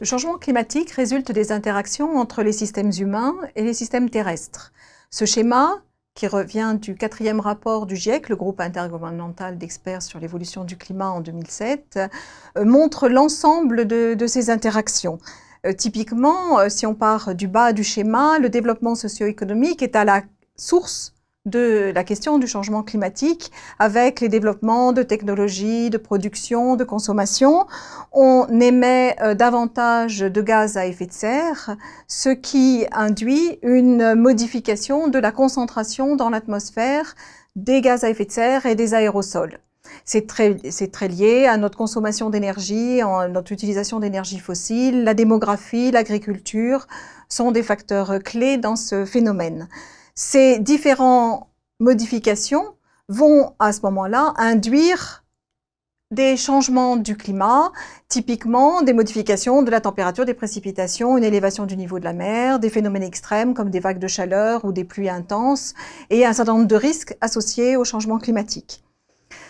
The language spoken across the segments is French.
Le changement climatique résulte des interactions entre les systèmes humains et les systèmes terrestres. Ce schéma, qui revient du quatrième rapport du GIEC, le groupe intergouvernemental d'experts sur l'évolution du climat en 2007, euh, montre l'ensemble de, ces interactions. Euh, typiquement, euh, si on part du bas du schéma, le développement socio-économique est à la source de la question du changement climatique avec les développements de technologies, de production, de consommation. On émet euh, davantage de gaz à effet de serre, ce qui induit une modification de la concentration dans l'atmosphère des gaz à effet de serre et des aérosols. C'est très, très, lié à notre consommation d'énergie, à notre utilisation d'énergie fossile, la démographie, l'agriculture sont des facteurs clés dans ce phénomène. Ces différentes modifications vont à ce moment-là induire des changements du climat, typiquement des modifications de la température, des précipitations, une élévation du niveau de la mer, des phénomènes extrêmes comme des vagues de chaleur ou des pluies intenses, et un certain nombre de risques associés au changement climatique.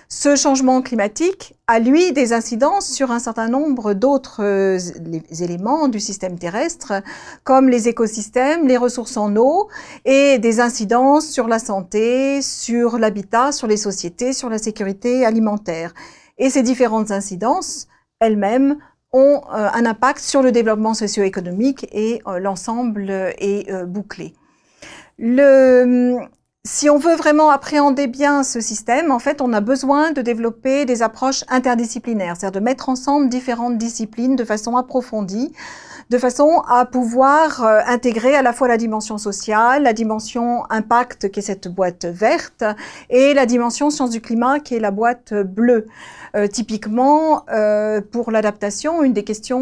Ce changement climatique a, lui, des incidences sur un certain nombre d'autres euh, éléments du système terrestre, comme les écosystèmes, les ressources en eau, et des incidences sur la santé, sur l'habitat, sur les sociétés, sur la sécurité alimentaire. Et ces différentes incidences, elles-mêmes, ont euh, un impact sur le développement socio-économique et euh, l'ensemble est bouclé. Le, si on veut vraiment appréhender bien ce système, en fait, on a besoin de développer des approches interdisciplinaires, c'est-à-dire de mettre ensemble différentes disciplines de façon approfondie de façon à pouvoir euh, intégrer à la fois la dimension sociale, la dimension impact qui est cette boîte verte et la dimension sciences du climat qui est la boîte bleue. Euh, typiquement, euh, pour l'adaptation, une des questions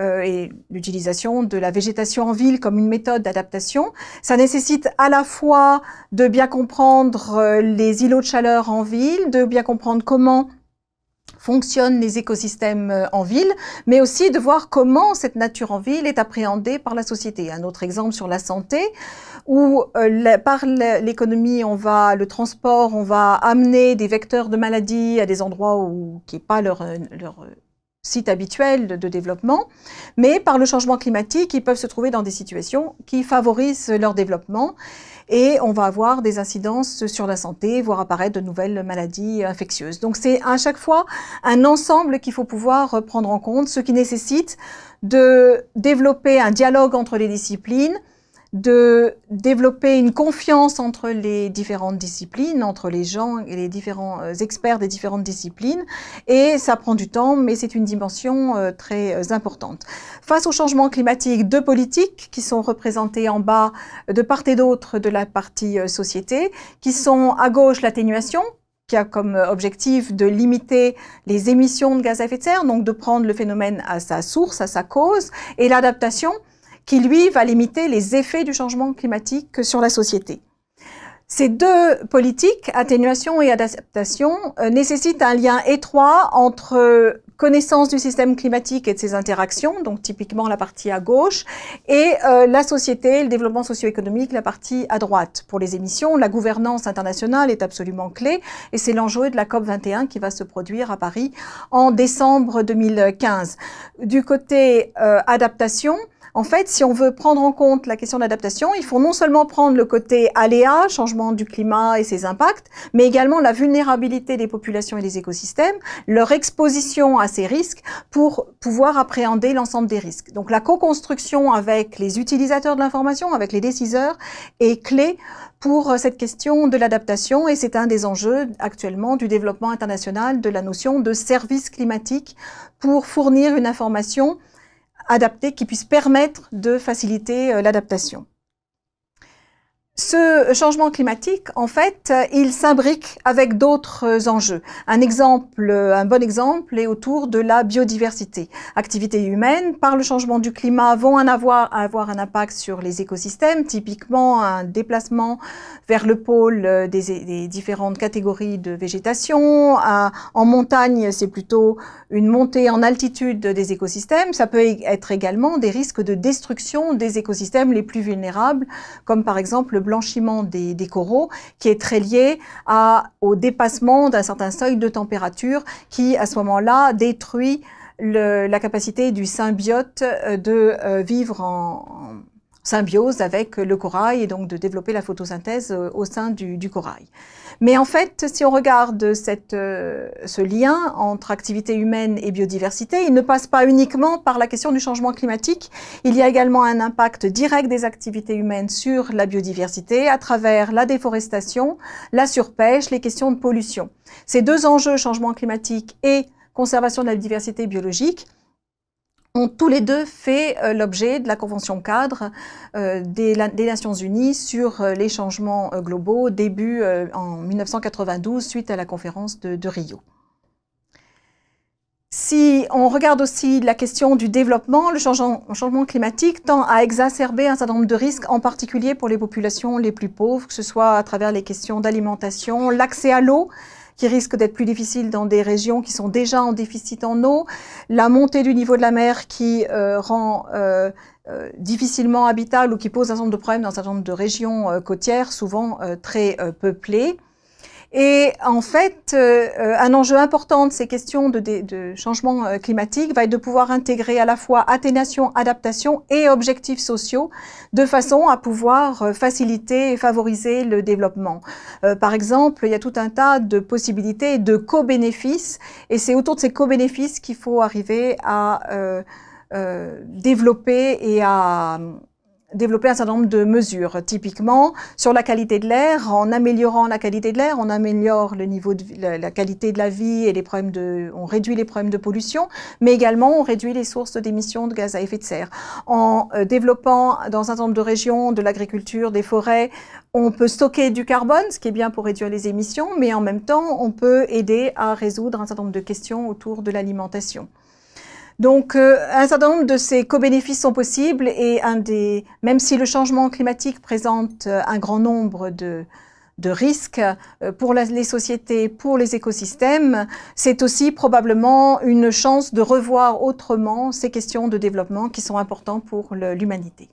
est l'utilisation de la végétation en ville comme une méthode d'adaptation. Ça nécessite à la fois de bien comprendre les îlots de chaleur en ville, de bien comprendre comment fonctionnent les écosystèmes euh, en ville, mais aussi de voir comment cette nature en ville est appréhendée par la société. Un autre exemple sur la santé, où euh, par l'économie, on va, le transport, on va amener des vecteurs de maladies à des endroits où, qui n'est pas leur, euh, site habituel de, développement, mais par le changement climatique, ils peuvent se trouver dans des situations qui favorisent leur développement et on va avoir des incidences sur la santé, voire apparaître de nouvelles maladies infectieuses. Donc c'est à chaque fois un ensemble qu'il faut pouvoir prendre en compte, ce qui nécessite de développer un dialogue entre les disciplines, de développer une confiance entre les différentes disciplines, entre les gens et les différents euh, experts des différentes disciplines. Et ça prend du temps, mais c'est une dimension euh, très euh, importante. Face au changement climatique, deux politiques qui sont représentées en bas de part et d'autre de la partie société, qui sont à gauche l'atténuation, qui a comme objectif de limiter les émissions de gaz à effet de serre, donc de prendre le phénomène à sa source, à sa cause, et l'adaptation qui lui va limiter les effets du changement climatique sur la société. Ces deux politiques, atténuation et adaptation, euh, nécessitent un lien étroit entre euh, connaissance du système climatique et de ses interactions, donc typiquement la partie à gauche, et euh, la société, le développement socio-économique, la partie à droite. Pour les émissions, la gouvernance internationale est absolument clé, et c'est l'enjeu de la COP21 qui va se produire à Paris en décembre 2015. Du côté adaptation, en fait, si on veut prendre en compte la question de l'adaptation, il faut non seulement prendre le côté aléa, changement du climat et ses impacts, mais également la vulnérabilité des populations et des écosystèmes, leur exposition à ces risques pour pouvoir appréhender l'ensemble des risques. Donc la co-construction avec les utilisateurs de l'information, avec les déciseurs, est clé pour euh, cette question de l'adaptation et c'est un des enjeux actuellement du développement international de la notion de service climatique pour fournir une information adapté qui puissent permettre de faciliter euh, l'adaptation ce changement climatique, en fait, euh, il s'imbrique avec d'autres euh, enjeux. Un exemple, euh, un bon exemple est autour de la biodiversité. Activités humaines par le changement du climat vont en avoir, avoir un impact sur les écosystèmes, typiquement un déplacement vers le pôle des, des différentes catégories de végétation. en montagne, c'est plutôt une montée en altitude des écosystèmes. Ça peut e-, être également des risques de destruction des écosystèmes les plus vulnérables, comme par exemple le blanchiment des, coraux, qui est très lié au dépassement d'un certain seuil de température qui, à ce moment-là, détruit la capacité du symbiote euh, de euh, vivre en symbiose avec le corail et donc de développer la photosynthèse euh, au sein du, corail. Mais en fait, si on regarde euh, ce lien entre activité humaine et biodiversité, il ne passe pas uniquement par la question du changement climatique. Il y a également un impact direct des activités humaines sur la biodiversité à travers la déforestation, la surpêche, les questions de pollution. Ces deux enjeux, changement climatique et conservation de la diversité biologique, ont tous les deux fait euh, l'objet de la Convention cadre euh, des, Nations Unies sur euh, les changements globaux, début en 1992 suite à la conférence de, Rio. Si on regarde aussi la question du développement, le changement climatique tend à exacerber un certain nombre de risques, en particulier pour les populations les plus pauvres, que ce soit à travers les questions d'alimentation, l'accès à l'eau, qui risque d'être plus difficile dans des régions qui sont déjà en déficit en eau, la montée du niveau de la mer qui euh, rend euh, euh, difficilement habitable ou qui pose un certain nombre de problèmes dans un certain nombre de régions côtières, souvent très peuplées. Et en fait, euh, euh, un enjeu important de ces questions de, changement euh, climatique va être de pouvoir intégrer à la fois atténuation, adaptation et objectifs sociaux de façon à pouvoir faciliter et favoriser le développement. par exemple, il y a tout un tas de possibilités de co-bénéfices et c'est autour de ces co-bénéfices qu'il faut arriver à développer et à développer un certain nombre de mesures. Typiquement, sur la qualité de l'air, en améliorant la qualité de l'air, on améliore le niveau de la, qualité de la vie et les problèmes de, on réduit les problèmes de pollution, mais également on réduit les sources d'émissions de gaz à effet de serre. En euh, développant dans un certain nombre de régions de l'agriculture, des forêts, on peut stocker du carbone, ce qui est bien pour réduire les émissions, mais en même temps, on peut aider à résoudre un certain nombre de questions autour de l'alimentation. Donc, euh, un certain nombre de ces co-bénéfices sont possibles et un des, même si le changement climatique présente euh, un grand nombre de, de risques euh, pour les sociétés, pour les écosystèmes, c'est aussi probablement une chance de revoir autrement ces questions de développement qui sont importantes pour l'humanité.